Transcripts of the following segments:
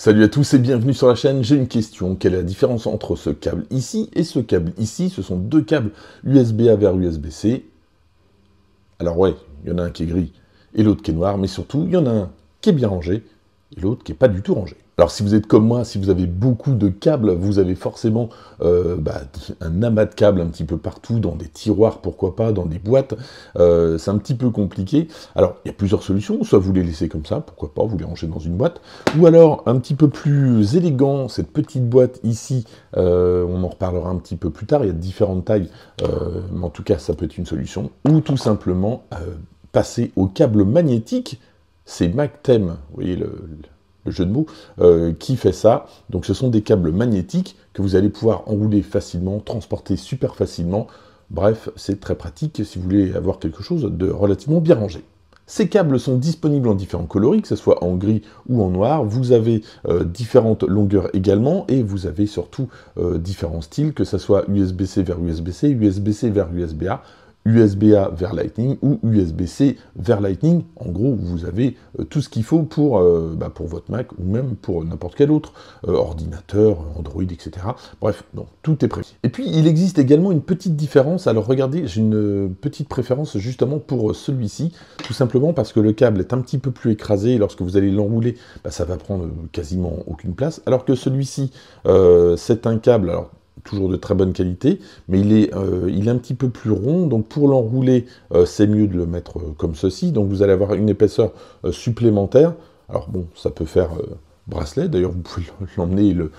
Salut à tous et bienvenue sur la chaîne, j'ai une question, quelle est la différence entre ce câble ici et ce câble ici Ce sont deux câbles USB-A vers USB-C. Alors ouais, il y en a un qui est gris et l'autre qui est noir, mais surtout il y en a un qui est bien rangé et l'autre qui est pas du tout rangé. Alors si vous êtes comme moi, si vous avez beaucoup de câbles, vous avez forcément euh, bah, un amas de câbles un petit peu partout, dans des tiroirs, pourquoi pas, dans des boîtes. Euh, c'est un petit peu compliqué. Alors il y a plusieurs solutions. Soit vous les laissez comme ça, pourquoi pas, vous les rangez dans une boîte. Ou alors un petit peu plus élégant, cette petite boîte ici, euh, on en reparlera un petit peu plus tard. Il y a différentes tailles, mais en tout cas ça peut être une solution. Ou tout simplement passer au câble magnétique. C'est Them, vous voyez le jeu de mots, euh, qui fait ça. Donc ce sont des câbles magnétiques que vous allez pouvoir enrouler facilement, transporter super facilement. Bref, c'est très pratique si vous voulez avoir quelque chose de relativement bien rangé. Ces câbles sont disponibles en différents coloris, que ce soit en gris ou en noir. Vous avez euh, différentes longueurs également et vous avez surtout euh, différents styles, que ce soit USB-C vers USB-C, USB-C vers USB-A, USB-A vers Lightning ou USB-C vers Lightning. En gros, vous avez euh, tout ce qu'il faut pour, euh, bah, pour votre Mac ou même pour n'importe quel autre euh, ordinateur, Android, etc. Bref, donc tout est prévu. Et puis, il existe également une petite différence. Alors regardez, j'ai une petite préférence justement pour celui-ci, tout simplement parce que le câble est un petit peu plus écrasé lorsque vous allez l'enrouler, bah, ça va prendre quasiment aucune place, alors que celui-ci, c'est un câble. Alors, toujours de très bonne qualité, mais il est, euh, il est un petit peu plus rond, donc pour l'enrouler, euh, c'est mieux de le mettre euh, comme ceci, donc vous allez avoir une épaisseur supplémentaire, alors bon, ça peut faire bracelet, d'ailleurs vous pouvez l'emmener et, le,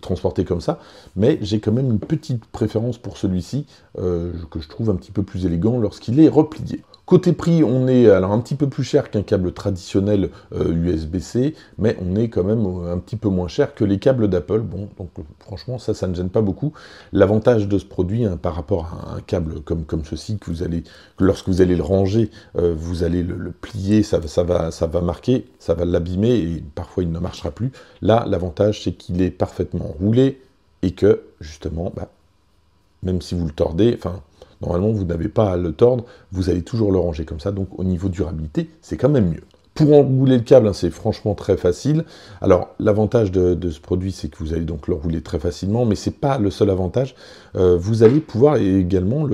transporter comme ça, mais j'ai quand même une petite préférence pour celui-ci, que je trouve un petit peu plus élégant lorsqu'il est replié. Côté prix, on est alors un petit peu plus cher qu'un câble traditionnel USB-C, euh, mais on est quand même euh, un petit peu moins cher que les câbles d'Apple. Bon, donc euh, franchement, ça, ça ne gêne pas beaucoup. L'avantage de ce produit hein, par rapport à un câble comme, comme ceci, que vous allez, lorsque vous allez le ranger, vous allez le, plier, ça, ça, va, ça va marquer, ça va l'abîmer et parfois il ne marchera plus. Là, l'avantage, c'est qu'il est parfaitement roulé et que justement, bah, même si vous le tordez, enfin, normalement vous n'avez pas à le tordre, vous allez toujours le ranger comme ça, donc au niveau durabilité, c'est quand même mieux pour enrouler le câble, hein, c'est franchement très facile. Alors l'avantage de, ce produit, c'est que vous allez donc le rouler très facilement, mais c'est pas le seul avantage. Euh, vous allez pouvoir également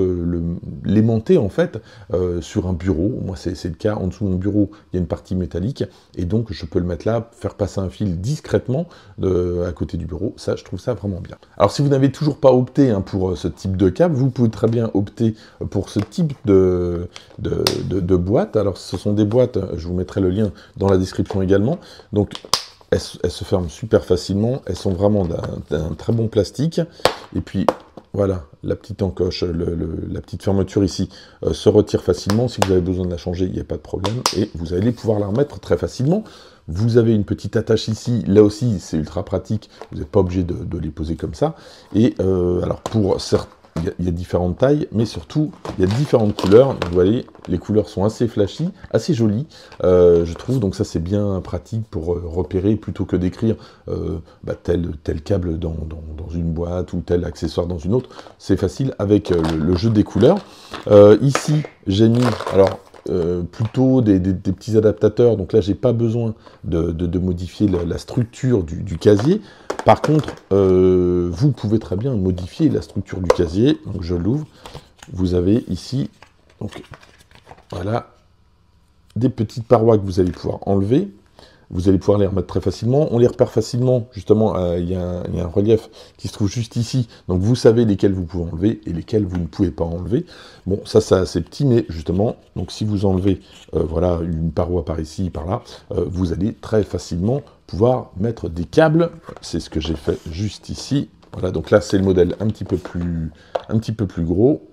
l'aimanter le, le, en fait euh, sur un bureau. Moi c'est le cas, en dessous mon bureau, il y a une partie métallique, et donc je peux le mettre là, faire passer un fil discrètement de, à côté du bureau. Ça, je trouve ça vraiment bien. Alors si vous n'avez toujours pas opté hein, pour euh, ce type de câble, vous pouvez très bien opter pour ce type de, de boîte. Alors ce sont des boîtes, je vous mettrai le dans la description également. Donc elles, se ferment super facilement, elles sont vraiment d'un très bon plastique. Et puis voilà, la petite encoche, le, la petite fermeture ici euh, se retire facilement. Si vous avez besoin de la changer, il n'y a pas de problème. Et vous allez pouvoir la remettre très facilement. Vous avez une petite attache ici. Là aussi, c'est ultra pratique. Vous n'êtes pas obligé de, les poser comme ça. Et euh, alors, pour certains il y, a différentes tailles, mais surtout, il y a différentes couleurs. vous voyez, les couleurs sont assez flashy, assez jolies, euh, je trouve. Donc ça, c'est bien pratique pour euh, repérer, plutôt que d'écrire euh, bah, tel, tel câble dans, dans, une boîte ou tel accessoire dans une autre. C'est facile avec le, jeu des couleurs. ici, j'ai mis... Alors, plutôt des, petits adaptateurs. Donc là, j'ai pas besoin de, modifier la, structure du, du, casier. Par contre, euh, vous pouvez très bien modifier la structure du casier. Donc je l'ouvre. Vous avez ici, donc voilà, des petites parois que vous allez pouvoir enlever. Vous allez pouvoir les remettre très facilement. On les repère facilement, justement, euh, il y, a un relief qui se trouve juste ici. Donc vous savez lesquels vous pouvez enlever et lesquels vous ne pouvez pas enlever. Bon, ça, ça c'est petit, mais justement, donc si vous enlevez, euh, voilà, une paroi par ici, par là, vous allez très facilement pouvoir mettre des câbles. C'est ce que j'ai fait juste ici. Voilà, donc là, c'est le modèle un petit peu plus, un petit peu plus gros.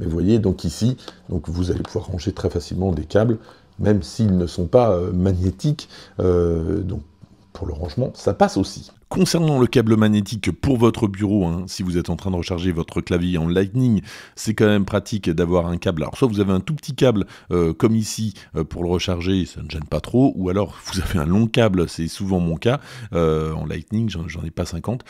Mais vous voyez, donc ici, donc vous allez pouvoir ranger très facilement des câbles, même s'ils ne sont pas euh, magnétiques. Euh, donc pour le rangement, ça passe aussi. Concernant le câble magnétique pour votre bureau, hein, si vous êtes en train de recharger votre clavier en Lightning, c'est quand même pratique d'avoir un câble. Alors soit vous avez un tout petit câble euh, comme ici euh, pour le recharger, ça ne gêne pas trop, ou alors vous avez un long câble, c'est souvent mon cas. Euh, en Lightning, j'en ai pas 50,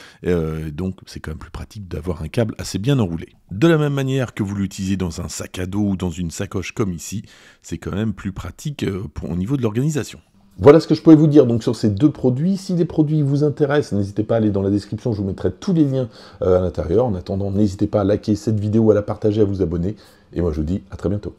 donc c'est quand même plus pratique d'avoir un câble assez bien enroulé. De la même manière que vous l'utilisez dans un sac à dos ou dans une sacoche comme ici, c'est quand même plus pratique pour, au niveau de l'organisation. Voilà ce que je pouvais vous dire donc sur ces deux produits. Si les produits vous intéressent, n'hésitez pas à aller dans la description, je vous mettrai tous les liens euh, à l'intérieur. En attendant, n'hésitez pas à liker cette vidéo, à la partager, à vous abonner. Et moi je vous dis à très bientôt.